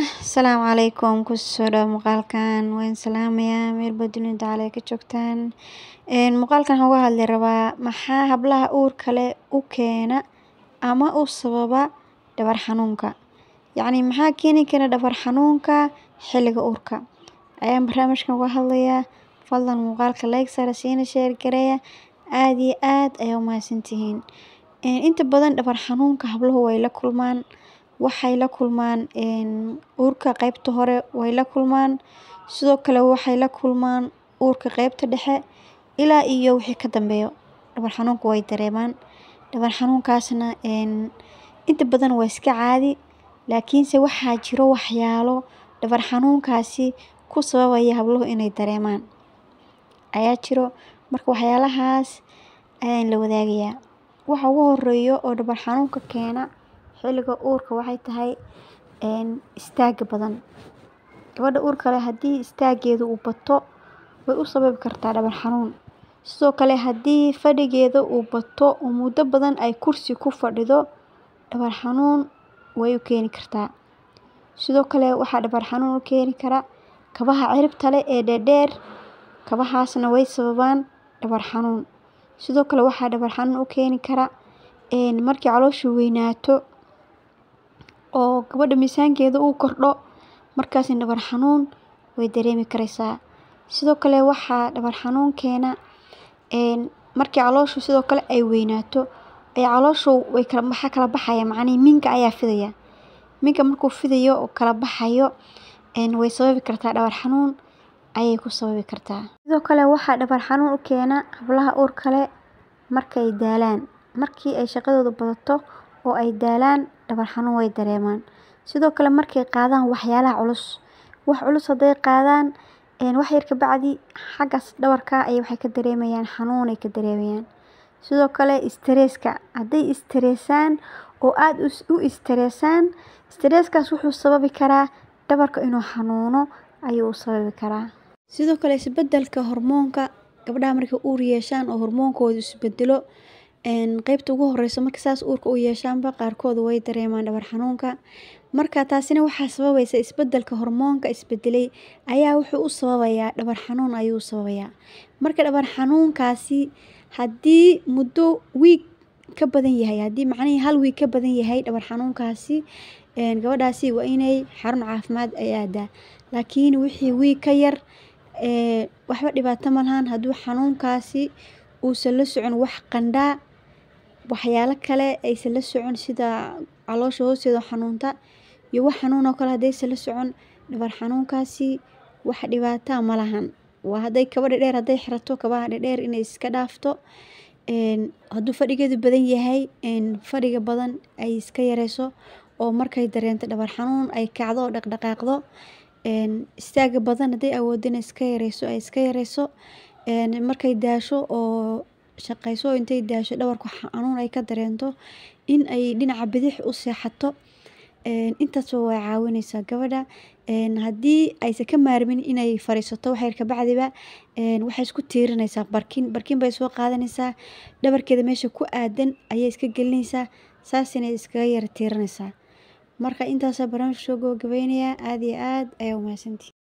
asalaamu calaykum kusoo dhaw muuqaalkan waan salaamayaa meelba dunida cale ka joogtaan muuqaalkan waxaan uga hadli rabaa maxaa hablaha uurka leh u keena ama u sababa dhabar xanuunka yacni maxaa keeni kara dhabar xanuunka xilliga uurka ayaan barnaamijkan uga hadlayaa fadlan muuqaalka like saara siina sheer gareeya aada iyo aada ayaa u mahadsantihiin inta badan dhabar xanuunka habluhu way la kulmaan waxay la kulmaan uurka qeybta hore way la kulmaan sidoo kale waxay la kulmaan uurka qeybta dhexe ilaa iyo wixii ka dambeeyo dhabar xanuunka way dareemaan dhabar xanuunkaasna inta badan waa iska caadi laakiinse waxaa jiro waxyaalo dhabar xanuunkaasi ku sababaya habluhu inay dareemaan ayaa jiro marka waxyaalahaas ayaan la wadaagayaa waxa ugu horeeyo oo dhabar xanuunka keena xiliga uurka waxay tahay istaaga badan gabadha uurka leh haddii istaageeda uu bato way u sababi kartaa dhabar xanuun sidoo kale haddii fadhigeeda uu bato oo muddo badan ay kursi ku fadhido dhabar xanuun way u keeni kartaa sidoo kale waxaa dhabar xanuun u keeni kara kabaha ciribta leh ee dheerdheer kabahaasna way sababaan dhabar xanuun sidoo kale waxaa dhabar xanuun u keeni kara markii calooshu weynaato oo gabadha misankeeda u kordho markaasna dhabar xanuun way dareemi kareysaa. Sidoo kale waxaa dhabar xanuun keena markii calooshu sidoo kale ay weynaato ee calooshu way kala maxaa kala baxaya macnaha minka ayaa fidaya. Minka markuu fidayo oo kala baxayo way sababi kartaa dhabar xanuun ayay ku sababi kartaa. Sidoo kale waxaa dhabar xanuun u keena hablaha uurka leh markay daalaan. Markii ay shaqadooda badato oo ay daalaan dhabar xanuun way dareemaan sidoo kale markay qaadaan waxyaalaha culus wax culus haday qaadaan wax yar kabacdi xaggaas dhabarka ayay waxay ka dareemayaan xanuun ay ka dareemayaan sidoo kale stress hadday haday oo aada u stress-aan wuxuu sababi karaa dhabarka inuu xanuuno ayuu sababi karaa sidoo kale isbedelka hormoonka gabdhaha markay uur yeeshaan oo hormoonkooda isbedelo qeybta ugu horeyso marka saas uurka u yeeshaanba qaarkood way dareemaan dhabar xanuunka marka taasina waxaa sababaysa isbedelka hormoonka isbedelay ayaa wuxuu u sababayaa dhabar xanuun ayuu sababayaa marka dhabar xanuunkaasi haddii muddo wiig ka badan yahay haddii macnihii hal wiig ka badan yahay dhabar xanuunkaasi gabadhaasi waa inay xarun caafimaad ay aadaa laakiin wixii wiig ka yar waxba dhibaato malahan hadduu xanuunkaasi uusan la socon wax qandhaa waxyaalo kale aysan la socon sida caloosha hoosteeda xanuunta iyo wax xanuunoo kale hadaysan la socon dhabar xanuunkaasi wax dhibaata ma lahan waa hadday kaba dhadheer hadday xirato kabaha dhadheer inay iska dhaafto hadduu fadhigeedu badan yahay fadhiga badan ay iska yareyso oo markay dareento dhabar xanuun ay kacdo oo dhaqdhaqaaqdo istaaga badan hadday awoodana iska yareyso ay iska yareyso markay daasho oo shaqeyso oo intay daasho dhabarku xanuun ay ka dareento in ay dhinaca bidix u seexato intaasba way caawineysaa gabadha haddii aysan ka maarmin inay fariisato waxyar kabacdiba waxay isku tiirinaysaa barkin barkin bay soo qaadanaysaa dhabarkeeda meesha ku aadan ayay iska gelinaysaa saasina iskaga yar tiirinaysaa marka intaasa barnaamijka soo gabagabaynayaa aada iyo aada ayaa umahadsanti